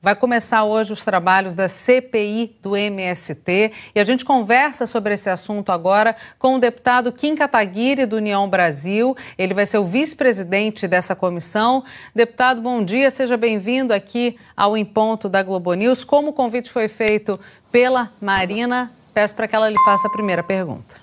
Vai começar hoje os trabalhos da CPI do MST e a gente conversa sobre esse assunto agora com o deputado Kim Kataguiri, do União Brasil. Ele vai ser o vice-presidente dessa comissão. Deputado, bom dia, seja bem-vindo aqui ao Em Ponto da Globo News. Como o convite foi feito pela Marina, peço para que ela lhe faça a primeira pergunta.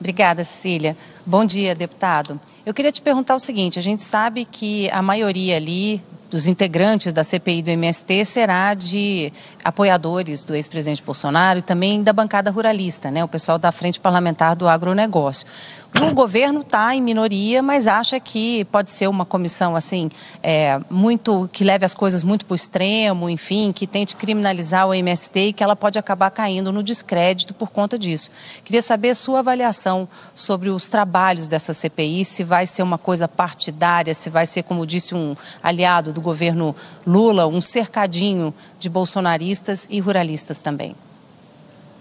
Obrigada, Cecília. Bom dia, deputado. Eu queria te perguntar o seguinte: a gente sabe que a maioria ali dos integrantes da CPI do MST será de apoiadores do ex-presidente Bolsonaro e também da bancada ruralista, né, o pessoal da Frente Parlamentar do Agronegócio o governo está em minoria, mas acha que pode ser uma comissão assim é, muito que leve as coisas muito para o extremo, enfim, que tente criminalizar o MST e que ela pode acabar caindo no descrédito por conta disso. Queria saber sua avaliação sobre os trabalhos dessa CPI, se vai ser uma coisa partidária, se vai ser, como disse um aliado do governo Lula, um cercadinho de bolsonaristas e ruralistas também.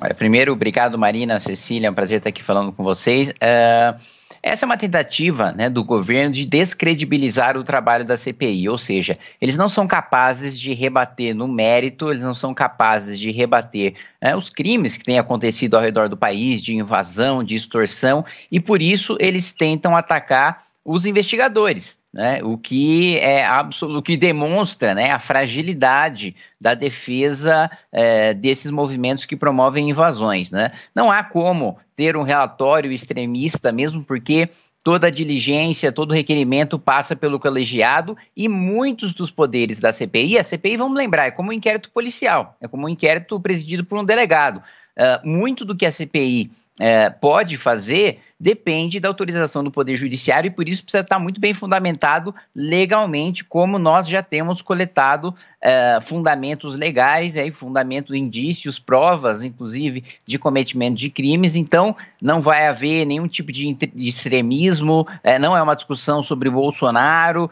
Olha, primeiro, obrigado Marina, Cecília, é um prazer estar aqui falando com vocês. Uh, essa é uma tentativa né, do governo de descredibilizar o trabalho da CPI, ou seja, eles não são capazes de rebater no mérito, eles não são capazes de rebater né, os crimes que têm acontecido ao redor do país, de invasão, de extorsão, e por isso eles tentam atacar os investigadores né, o que é absoluto, que demonstra né, a fragilidade da defesa é, desses movimentos que promovem invasões. Né? Não há como ter um relatório extremista, mesmo porque toda a diligência, todo requerimento passa pelo colegiado e muitos dos poderes da CPI, a CPI, vamos lembrar, é como um inquérito policial, é como um inquérito presidido por um delegado. Ah, muito do que a CPI uh, eh, pode fazer depende da autorização do Poder Judiciário e por isso precisa estar muito bem fundamentado legalmente, como nós já temos coletado uh, fundamentos legais, aí fundamentos indícios, provas, inclusive de cometimento de crimes. Então, não vai haver nenhum tipo de, de extremismo. Eh, não é uma discussão sobre Bolsonaro.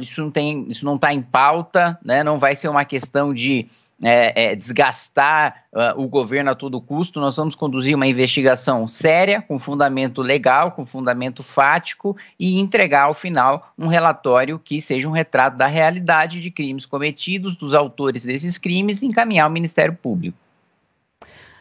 isso não tem, isso não está em pauta, né? Não vai ser uma questão de é, é, desgastar uh, o governo a todo custo, nós vamos conduzir uma investigação séria, com fundamento legal, com fundamento fático e entregar ao final um relatório que seja um retrato da realidade de crimes cometidos, dos autores desses crimes e encaminhar ao Ministério Público.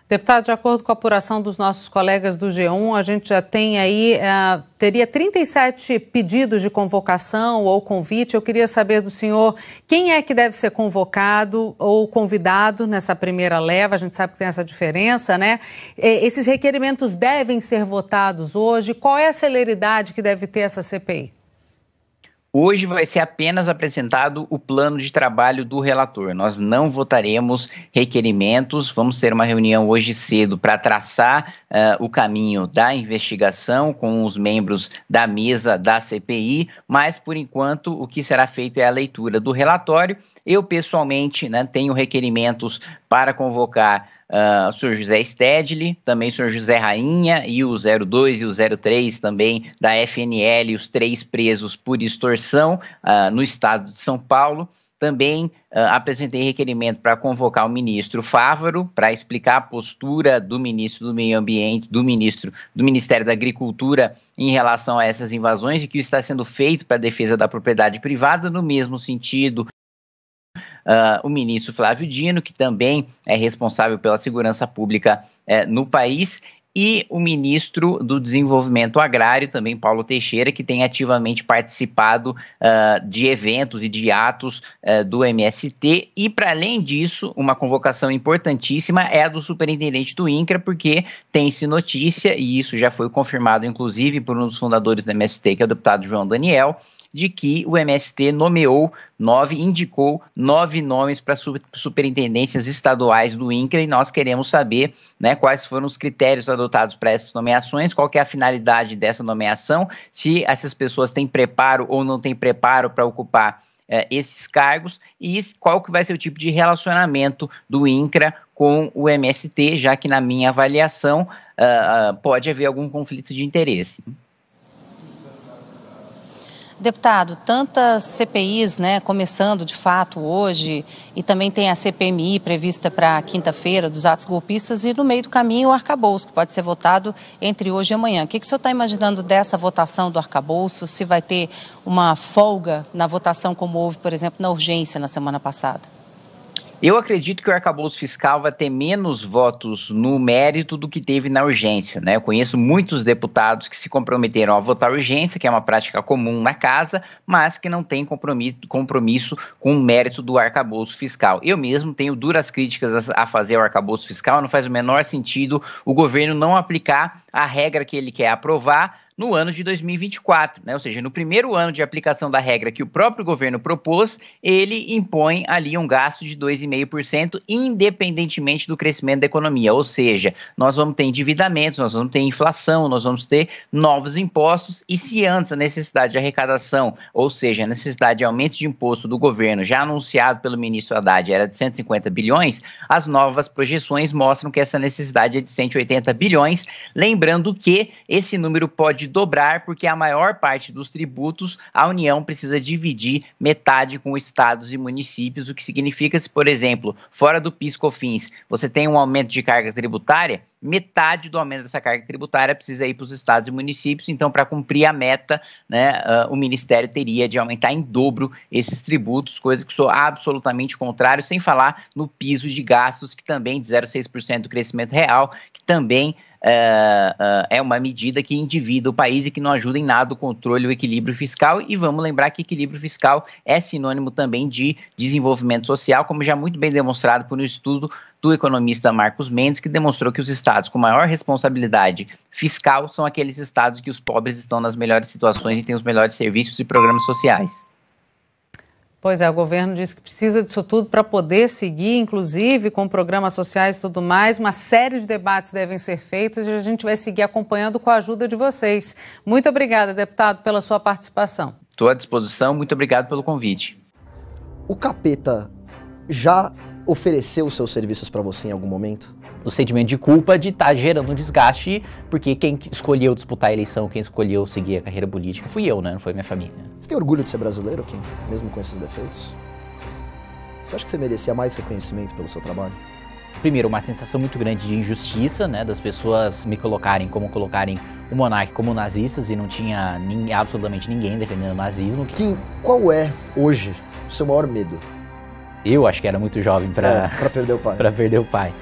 Deputado, de acordo com a apuração dos nossos colegas do G1, a gente já tem aí, eh, teria 37 pedidos de convocação ou convite. Eu queria saber do senhor quem é que deve ser convocado ou convidado nessa primeira leva. A gente sabe que tem essa diferença, né? Eh, esses requerimentos devem ser votados hoje. Qual é a celeridade que deve ter essa CPI? Hoje vai ser apenas apresentado o plano de trabalho do relator. Nós não votaremos requerimentos. Vamos ter uma reunião hoje cedo para traçar uh, o caminho da investigação com os membros da mesa da CPI. Mas, por enquanto, o que será feito é a leitura do relatório. Eu, pessoalmente, né, tenho requerimentos para convocar Uh, o senhor José Stedley, também o senhor José Rainha e o 02 e o 03 também da FNL, os três presos por extorsão uh, no estado de São Paulo. Também uh, apresentei requerimento para convocar o ministro Fávaro para explicar a postura do ministro do Meio Ambiente, do ministro do Ministério da Agricultura em relação a essas invasões e que está sendo feito para a defesa da propriedade privada no mesmo sentido uh, o ministro Flávio Dino, que também é responsável pela segurança pública uh, no país, e o ministro do Desenvolvimento Agrário, também Paulo Teixeira, que tem ativamente participado uh, de eventos e de atos uh, do MST. E, para além disso, uma convocação importantíssima é a do superintendente do INCRA, porque tem-se notícia, e isso já foi confirmado, inclusive, por um dos fundadores do MST, que é o deputado João Daniel, de que o MST nomeou nove, indicou nove nomes para superintendências estaduais do INCRA e nós queremos saber né, quais foram os critérios adotados para essas nomeações, qual é a finalidade dessa nomeação, se essas pessoas têm preparo ou não têm preparo para ocupar eh, esses cargos e qual que vai ser o tipo de relacionamento do INCRA com o MST, já que na minha avaliação uh, pode haver algum conflito de interesse. Deputado, tantas CPIs, né, começando de fato hoje, e também tem a CPMI prevista para quinta-feira dos atos golpistas, e no meio do caminho o arcabouço, que pode ser votado entre hoje e amanhã. O que, que o senhor está imaginando dessa votação do arcabouço? Se vai ter uma folga na votação, como houve, por exemplo, na urgência na semana passada? Eu acredito que o arcabouço fiscal vai ter menos votos no mérito do que teve na urgência. Né? Eu conheço muitos deputados que se comprometeram a votar urgência, que é uma prática comum na casa, mas que não tem compromisso com o mérito do arcabouço fiscal. Eu mesmo tenho duras críticas a fazer ao arcabouço fiscal, não faz o menor sentido o governo não aplicar a regra que ele quer aprovar no ano de 2024, né? ou seja, no primeiro ano de aplicação da regra que o próprio governo propôs, ele impõe ali um gasto de 2,5%, independentemente do crescimento da economia. Ou seja, nós vamos ter endividamentos, nós vamos ter inflação, nós vamos ter novos impostos, e se antes a necessidade de arrecadação, ou seja, a necessidade de aumento de imposto do governo, já anunciado pelo ministro Haddad, era de 150 bilhões, as novas projeções mostram que essa necessidade é de 180 bilhões. Lembrando que esse número pode pode dobrar, porque a maior parte dos tributos a União precisa dividir metade com estados e municípios, o que significa, se, por exemplo, fora do PIS/COFINS, você tem um aumento de carga tributária, metade do aumento dessa carga tributária precisa ir para os estados e municípios. Então, para cumprir a meta, né, uh, o Ministério teria de aumentar em dobro esses tributos, coisa que sou absolutamente contrário, sem falar no piso de gastos, que também de 0,6% do crescimento real, que também Uh, uh, é uma medida que endivida o país e que não ajuda em nada o controle, o equilíbrio fiscal. E vamos lembrar que equilíbrio fiscal é sinônimo também de desenvolvimento social, como já muito bem demonstrado por um estudo do economista Marcos Mendes, que demonstrou que os estados com maior responsabilidade fiscal são aqueles estados que os pobres estão nas melhores situações e têm os melhores serviços e programas sociais. Pois é, o governo diz que precisa disso tudo para poder seguir, inclusive com programas sociais e tudo mais. Uma série de debates devem ser feitos e a gente vai seguir acompanhando com a ajuda de vocês. Muito obrigada, deputado, pela sua participação. Estou à disposição, muito obrigado pelo convite. O capeta já ofereceu os seus serviços para você em algum momento? O sentimento de culpa de estar tá gerando um desgaste, porque quem escolheu disputar a eleição, quem escolheu seguir a carreira política, fui eu, né? Não foi minha família. Você tem orgulho de ser brasileiro, Kim, mesmo com esses defeitos? Você acha que você merecia mais reconhecimento pelo seu trabalho? Primeiro, uma sensação muito grande de injustiça, né? Das pessoas me colocarem como colocarem o monarca como nazistas e não tinha nem, absolutamente ninguém defendendo o nazismo. Kim, qual é, hoje, o seu maior medo? Eu acho que era muito jovem para é, perder o pai. para perder o pai.